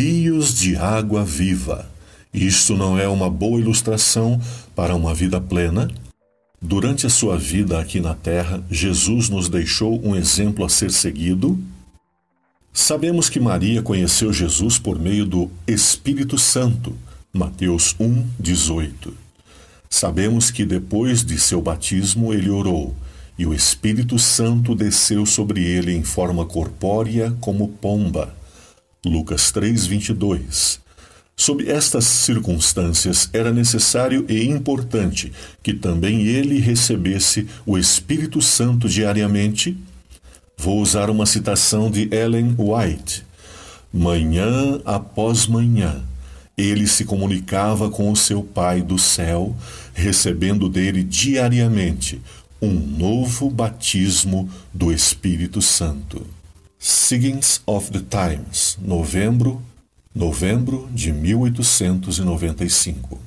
rios de água viva. Isto não é uma boa ilustração para uma vida plena? Durante a sua vida aqui na terra, Jesus nos deixou um exemplo a ser seguido? Sabemos que Maria conheceu Jesus por meio do Espírito Santo, Mateus 1, 18. Sabemos que depois de seu batismo ele orou, e o Espírito Santo desceu sobre ele em forma corpórea como pomba. Lucas 3:22. Sob estas circunstâncias era necessário e importante que também ele recebesse o Espírito Santo diariamente. Vou usar uma citação de Ellen White. Manhã após manhã, ele se comunicava com o seu Pai do céu, recebendo dele diariamente um novo batismo do Espírito Santo. Sigins of the Times, novembro, novembro de 1895.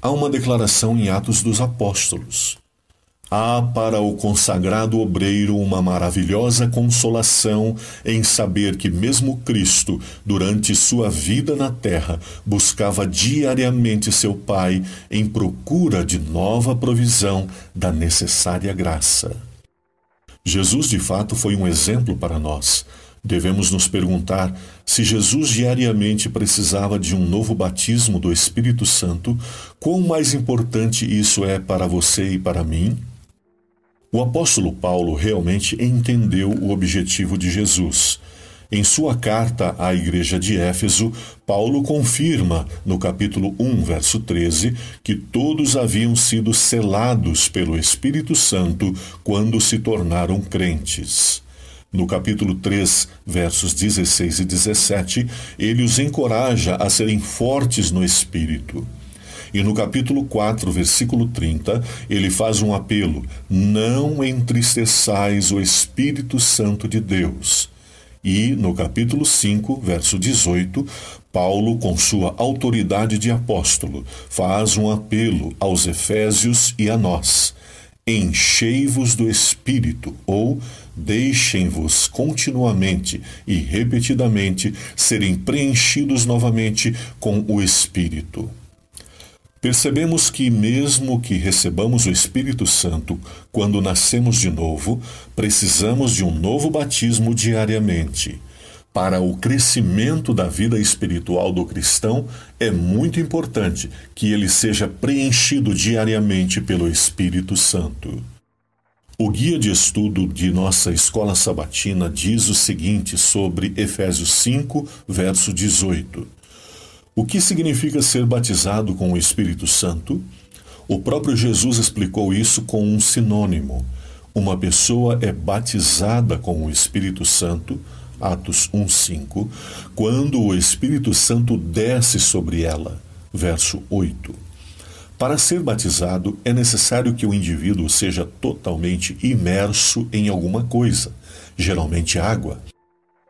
Há uma declaração em Atos dos Apóstolos. Há para o consagrado obreiro uma maravilhosa consolação em saber que mesmo Cristo, durante sua vida na terra, buscava diariamente seu Pai em procura de nova provisão da necessária graça. Jesus de fato foi um exemplo para nós. Devemos nos perguntar se Jesus diariamente precisava de um novo batismo do Espírito Santo, quão mais importante isso é para você e para mim? O apóstolo Paulo realmente entendeu o objetivo de Jesus. Em sua carta à igreja de Éfeso, Paulo confirma, no capítulo 1, verso 13, que todos haviam sido selados pelo Espírito Santo quando se tornaram crentes. No capítulo 3, versos 16 e 17, ele os encoraja a serem fortes no espírito. E no capítulo 4, versículo 30, ele faz um apelo: Não entristeçais o Espírito Santo de Deus e no capítulo 5, verso 18, Paulo, com sua autoridade de apóstolo, faz um apelo aos Efésios e a nós: Enchei-vos do Espírito, ou deixem-vos continuamente e repetidamente serem preenchidos novamente com o Espírito. Percebemos que, mesmo que recebamos o Espírito Santo quando nascemos de novo, precisamos de um novo batismo diariamente. Para o crescimento da vida espiritual do cristão, é muito importante que ele seja preenchido diariamente pelo Espírito Santo. O guia de estudo de nossa escola sabatina diz o seguinte sobre Efésios 5, verso 18. O que significa ser batizado com o Espírito Santo? O próprio Jesus explicou isso com um sinônimo. Uma pessoa é batizada com o Espírito Santo, Atos 1:5, quando o Espírito Santo desce sobre ela, verso 8. Para ser batizado, é necessário que o indivíduo seja totalmente imerso em alguma coisa, geralmente água.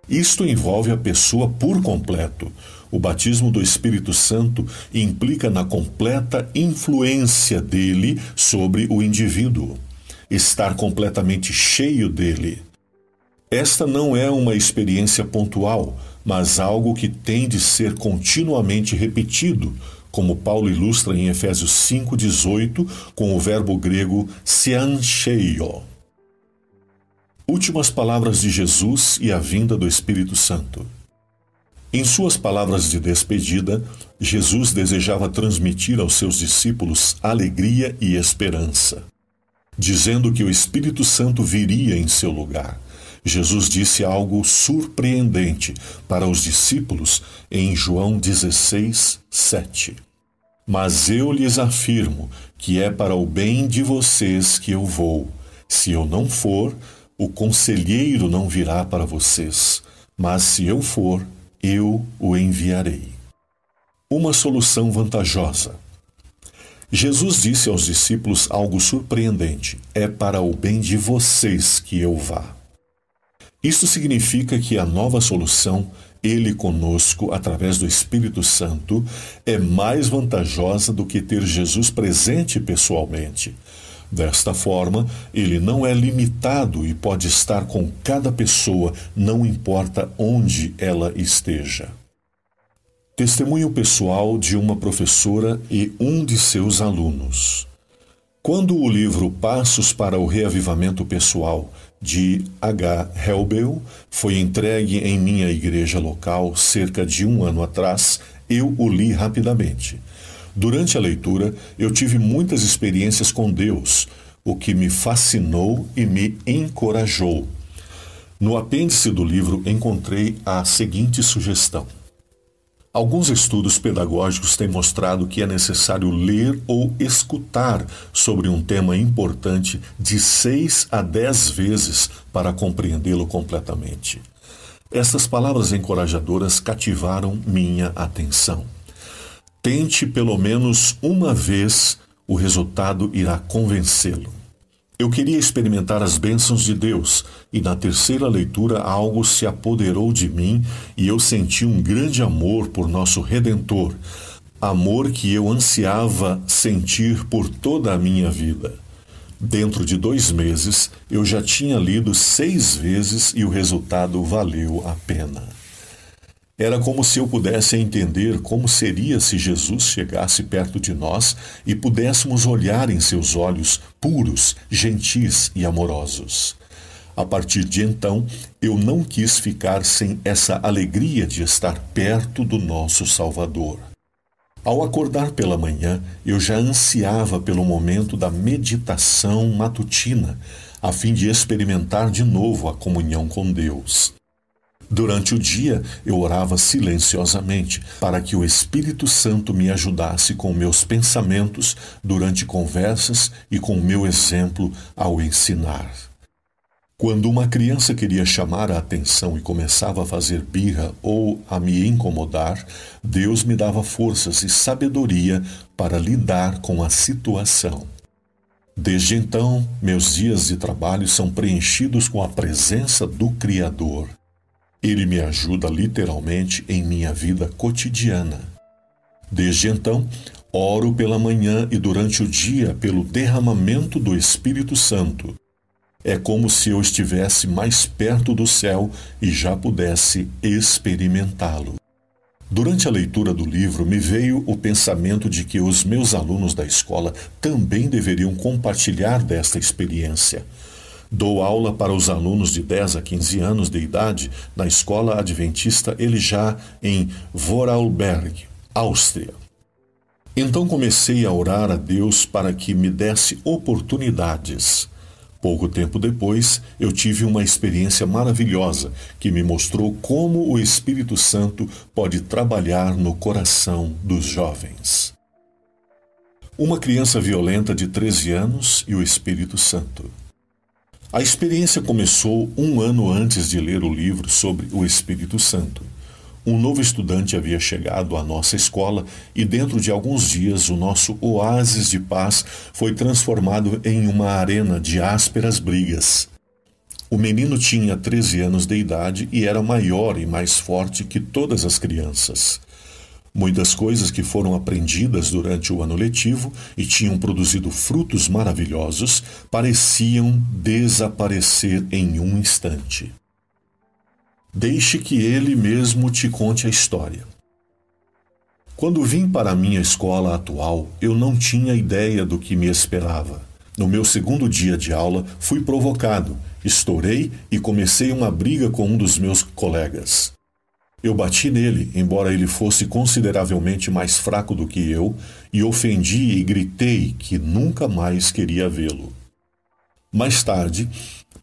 Isto envolve a pessoa por completo. O batismo do Espírito Santo implica na completa influência dele sobre o indivíduo, estar completamente cheio dele. Esta não é uma experiência pontual, mas algo que tem de ser continuamente repetido, como Paulo ilustra em Efésios 5,18 com o verbo grego se ancheio. Últimas palavras de Jesus e a vinda do Espírito Santo. Em suas palavras de despedida, Jesus desejava transmitir aos seus discípulos alegria e esperança, dizendo que o Espírito Santo viria em seu lugar. Jesus disse algo surpreendente para os discípulos em João 16, 7. Mas eu lhes afirmo que é para o bem de vocês que eu vou. Se eu não for, o conselheiro não virá para vocês, mas se eu for, eu o enviarei. Uma solução vantajosa. Jesus disse aos discípulos algo surpreendente: É para o bem de vocês que eu vá. Isso significa que a nova solução, Ele conosco, através do Espírito Santo, é mais vantajosa do que ter Jesus presente pessoalmente Desta forma, ele não é limitado e pode estar com cada pessoa, não importa onde ela esteja. Testemunho pessoal de uma professora e um de seus alunos. Quando o livro Passos para o Reavivamento Pessoal, de H. Helbel, foi entregue em minha igreja local cerca de um ano atrás, eu o li rapidamente. Durante a leitura, eu tive muitas experiências com Deus, o que me fascinou e me encorajou. No apêndice do livro encontrei a seguinte sugestão. Alguns estudos pedagógicos têm mostrado que é necessário ler ou escutar sobre um tema importante de seis a dez vezes para compreendê-lo completamente. Estas palavras encorajadoras cativaram minha atenção. Tente pelo menos uma vez, o resultado irá convencê-lo. Eu queria experimentar as bênçãos de Deus, e na terceira leitura algo se apoderou de mim e eu senti um grande amor por nosso Redentor, amor que eu ansiava sentir por toda a minha vida. Dentro de dois meses, eu já tinha lido seis vezes e o resultado valeu a pena. Era como se eu pudesse entender como seria se Jesus chegasse perto de nós e pudéssemos olhar em seus olhos puros, gentis e amorosos. A partir de então, eu não quis ficar sem essa alegria de estar perto do nosso Salvador. Ao acordar pela manhã, eu já ansiava pelo momento da meditação matutina, a fim de experimentar de novo a comunhão com Deus. Durante o dia, eu orava silenciosamente para que o Espírito Santo me ajudasse com meus pensamentos durante conversas e com meu exemplo ao ensinar. Quando uma criança queria chamar a atenção e começava a fazer birra ou a me incomodar, Deus me dava forças e sabedoria para lidar com a situação. Desde então, meus dias de trabalho são preenchidos com a presença do Criador. Ele me ajuda literalmente em minha vida cotidiana. Desde então, oro pela manhã e durante o dia pelo derramamento do Espírito Santo. É como se eu estivesse mais perto do céu e já pudesse experimentá-lo. Durante a leitura do livro, me veio o pensamento de que os meus alunos da escola também deveriam compartilhar desta experiência. Dou aula para os alunos de 10 a 15 anos de idade na Escola Adventista Elijah em Vorarlberg, Áustria. Então comecei a orar a Deus para que me desse oportunidades. Pouco tempo depois, eu tive uma experiência maravilhosa que me mostrou como o Espírito Santo pode trabalhar no coração dos jovens. Uma criança violenta de 13 anos e o Espírito Santo. A experiência começou um ano antes de ler o livro sobre o Espírito Santo. Um novo estudante havia chegado à nossa escola e, dentro de alguns dias, o nosso oásis de paz foi transformado em uma arena de ásperas brigas. O menino tinha 13 anos de idade e era maior e mais forte que todas as crianças. Muitas coisas que foram aprendidas durante o ano letivo e tinham produzido frutos maravilhosos pareciam desaparecer em um instante. Deixe que ele mesmo te conte a história. Quando vim para a minha escola atual, eu não tinha ideia do que me esperava. No meu segundo dia de aula, fui provocado, estourei e comecei uma briga com um dos meus colegas. Eu bati nele, embora ele fosse consideravelmente mais fraco do que eu, e ofendi e gritei que nunca mais queria vê-lo. Mais tarde,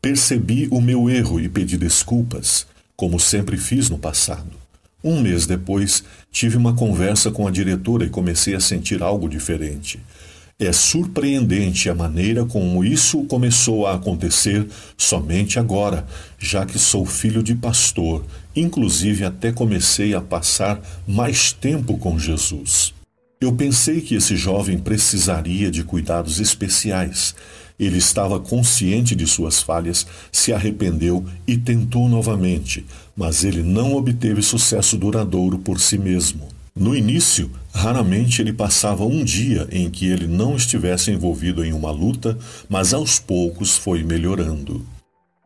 percebi o meu erro e pedi desculpas, como sempre fiz no passado. Um mês depois, tive uma conversa com a diretora e comecei a sentir algo diferente. É surpreendente a maneira como isso começou a acontecer somente agora, já que sou filho de pastor, inclusive até comecei a passar mais tempo com Jesus. Eu pensei que esse jovem precisaria de cuidados especiais. Ele estava consciente de suas falhas, se arrependeu e tentou novamente, mas ele não obteve sucesso duradouro por si mesmo. No início, Raramente ele passava um dia em que ele não estivesse envolvido em uma luta, mas aos poucos foi melhorando.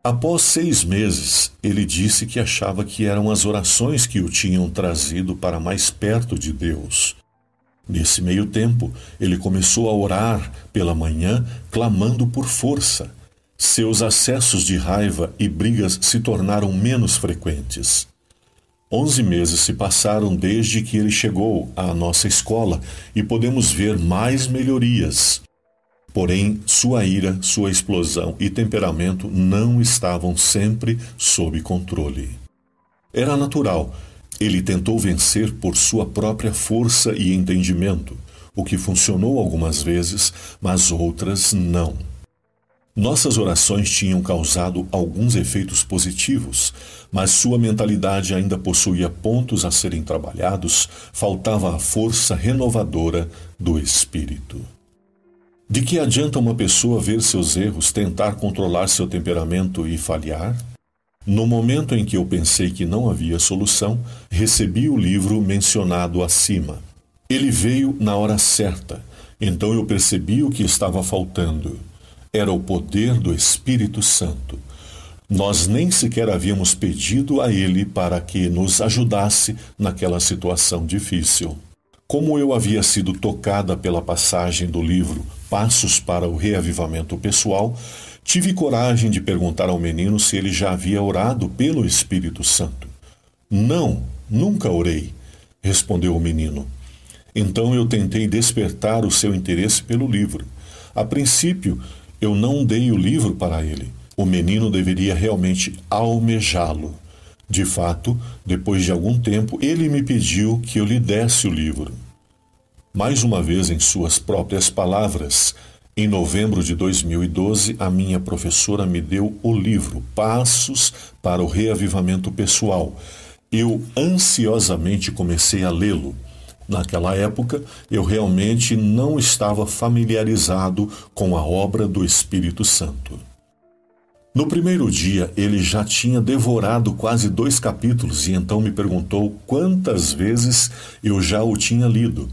Após seis meses, ele disse que achava que eram as orações que o tinham trazido para mais perto de Deus. Nesse meio tempo, ele começou a orar pela manhã, clamando por força. Seus acessos de raiva e brigas se tornaram menos frequentes. Onze meses se passaram desde que ele chegou à nossa escola e podemos ver mais melhorias. Porém, sua ira, sua explosão e temperamento não estavam sempre sob controle. Era natural. Ele tentou vencer por sua própria força e entendimento, o que funcionou algumas vezes, mas outras não. Nossas orações tinham causado alguns efeitos positivos, mas sua mentalidade ainda possuía pontos a serem trabalhados, faltava a força renovadora do espírito. De que adianta uma pessoa ver seus erros, tentar controlar seu temperamento e falhar? No momento em que eu pensei que não havia solução, recebi o livro mencionado acima. Ele veio na hora certa, então eu percebi o que estava faltando. Era o poder do Espírito Santo. Nós nem sequer havíamos pedido a Ele para que nos ajudasse naquela situação difícil. Como eu havia sido tocada pela passagem do livro Passos para o Reavivamento Pessoal, tive coragem de perguntar ao menino se ele já havia orado pelo Espírito Santo. Não, nunca orei, respondeu o menino. Então eu tentei despertar o seu interesse pelo livro. A princípio, eu não dei o livro para ele. O menino deveria realmente almejá-lo. De fato, depois de algum tempo, ele me pediu que eu lhe desse o livro. Mais uma vez, em suas próprias palavras, em novembro de 2012, a minha professora me deu o livro Passos para o Reavivamento Pessoal. Eu ansiosamente comecei a lê-lo. Naquela época, eu realmente não estava familiarizado com a obra do Espírito Santo. No primeiro dia, ele já tinha devorado quase dois capítulos e então me perguntou quantas vezes eu já o tinha lido.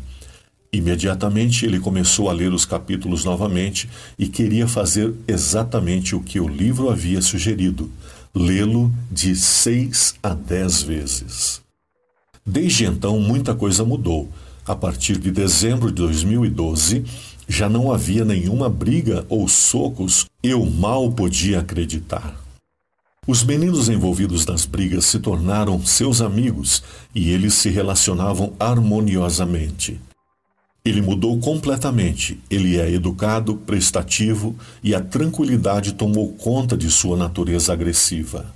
Imediatamente ele começou a ler os capítulos novamente e queria fazer exatamente o que o livro havia sugerido: lê-lo de seis a dez vezes. Desde então, muita coisa mudou. A partir de dezembro de 2012, já não havia nenhuma briga ou socos, eu mal podia acreditar. Os meninos envolvidos nas brigas se tornaram seus amigos e eles se relacionavam harmoniosamente. Ele mudou completamente, ele é educado, prestativo e a tranquilidade tomou conta de sua natureza agressiva.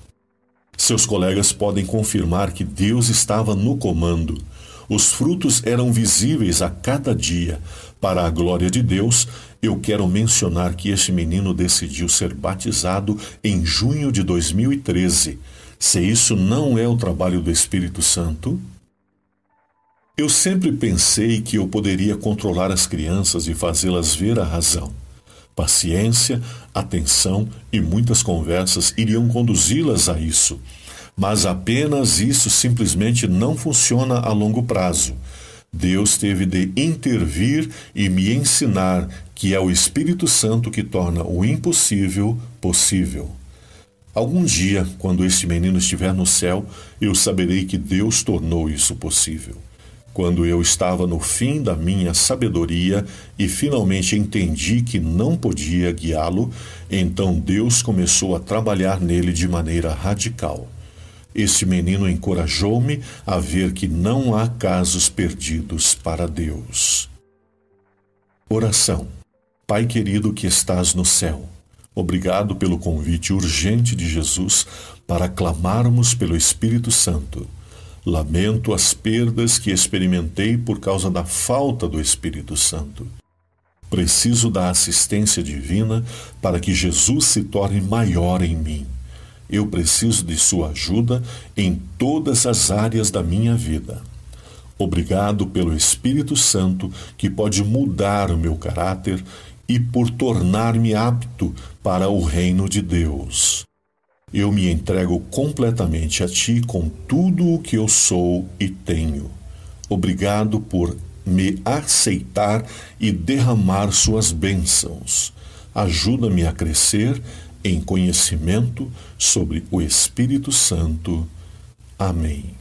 Seus colegas podem confirmar que Deus estava no comando. Os frutos eram visíveis a cada dia. Para a glória de Deus, eu quero mencionar que este menino decidiu ser batizado em junho de 2013. Se isso não é o trabalho do Espírito Santo? Eu sempre pensei que eu poderia controlar as crianças e fazê-las ver a razão. Paciência, atenção e muitas conversas iriam conduzi-las a isso. Mas apenas isso simplesmente não funciona a longo prazo. Deus teve de intervir e me ensinar que é o Espírito Santo que torna o impossível possível. Algum dia, quando este menino estiver no céu, eu saberei que Deus tornou isso possível quando eu estava no fim da minha sabedoria e finalmente entendi que não podia guiá-lo, então Deus começou a trabalhar nele de maneira radical. Esse menino encorajou-me a ver que não há casos perdidos para Deus. Oração. Pai querido que estás no céu, obrigado pelo convite urgente de Jesus para clamarmos pelo Espírito Santo Lamento as perdas que experimentei por causa da falta do Espírito Santo. Preciso da assistência divina para que Jesus se torne maior em mim. Eu preciso de sua ajuda em todas as áreas da minha vida. Obrigado pelo Espírito Santo que pode mudar o meu caráter e por tornar-me apto para o reino de Deus. Eu me entrego completamente a Ti com tudo o que eu sou e tenho. Obrigado por me aceitar e derramar Suas bênçãos. Ajuda-me a crescer em conhecimento sobre o Espírito Santo. Amém.